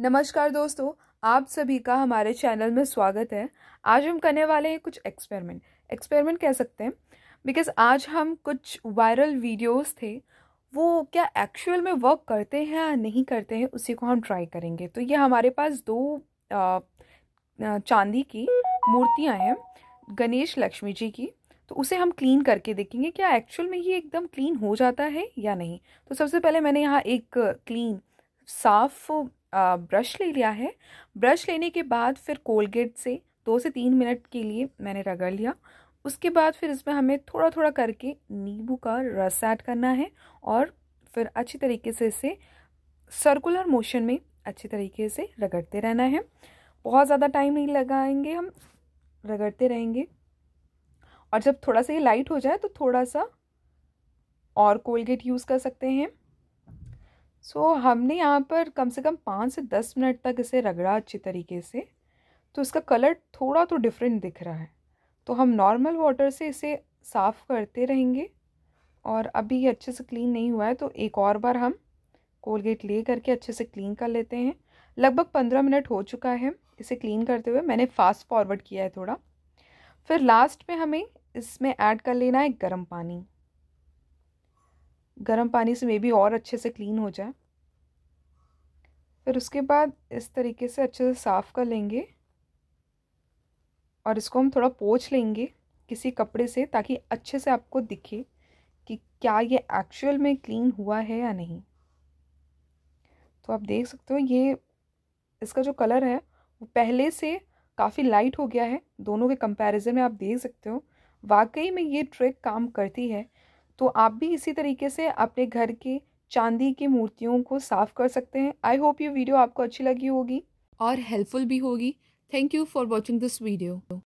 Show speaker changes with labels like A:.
A: नमस्कार दोस्तों आप सभी का हमारे चैनल में स्वागत है आज हम करने वाले हैं कुछ एक्सपेरिमेंट एक्सपेरिमेंट कह सकते हैं बिकॉज आज हम कुछ वायरल वीडियोस थे वो क्या एक्चुअल में वर्क करते हैं या नहीं करते हैं उसी को हम ट्राई करेंगे तो ये हमारे पास दो आ, चांदी की मूर्तियाँ हैं गणेश लक्ष्मी जी की तो उसे हम क्लीन करके देखेंगे क्या एक्चुअल में ये एकदम क्लीन हो जाता है या नहीं तो सबसे पहले मैंने यहाँ एक क्लीन साफ ब्रश ले लिया है ब्रश लेने के बाद फिर कोलगेट से दो से तीन मिनट के लिए मैंने रगड़ लिया उसके बाद फिर इसमें हमें थोड़ा थोड़ा करके नींबू का रस ऐड करना है और फिर अच्छी तरीके से इसे सर्कुलर मोशन में अच्छी तरीके से रगड़ते रहना है बहुत ज़्यादा टाइम नहीं लगाएंगे हम रगड़ते रहेंगे और जब थोड़ा सा ये लाइट हो जाए तो थोड़ा सा और कोलगेट यूज़ कर सकते हैं सो so, हमने यहाँ पर कम से कम पाँच से दस मिनट तक इसे रगड़ा अच्छी तरीके से तो इसका कलर थोड़ा तो डिफरेंट दिख रहा है तो हम नॉर्मल वाटर से इसे साफ़ करते रहेंगे और अभी ये अच्छे से क्लीन नहीं हुआ है तो एक और बार हम कोलगेट ले करके अच्छे से क्लीन कर लेते हैं लगभग पंद्रह मिनट हो चुका है इसे क्लीन करते हुए मैंने फास्ट फॉरवर्ड किया है थोड़ा फिर लास्ट में हमें इसमें ऐड कर लेना है गर्म पानी गर्म पानी से मे बी और अच्छे से क्लीन हो जाए फिर उसके बाद इस तरीके से अच्छे से साफ़ कर लेंगे और इसको हम थोड़ा पोछ लेंगे किसी कपड़े से ताकि अच्छे से आपको दिखे कि क्या ये एक्चुअल में क्लीन हुआ है या नहीं तो आप देख सकते हो ये इसका जो कलर है वो पहले से काफ़ी लाइट हो गया है दोनों के कंपैरिजन में आप देख सकते हो वाकई में ये ट्रिक काम करती है तो आप भी इसी तरीके से अपने घर के चांदी की मूर्तियों को साफ कर सकते हैं आई होप ये वीडियो आपको अच्छी लगी होगी और हेल्पफुल भी होगी thank you for watching this video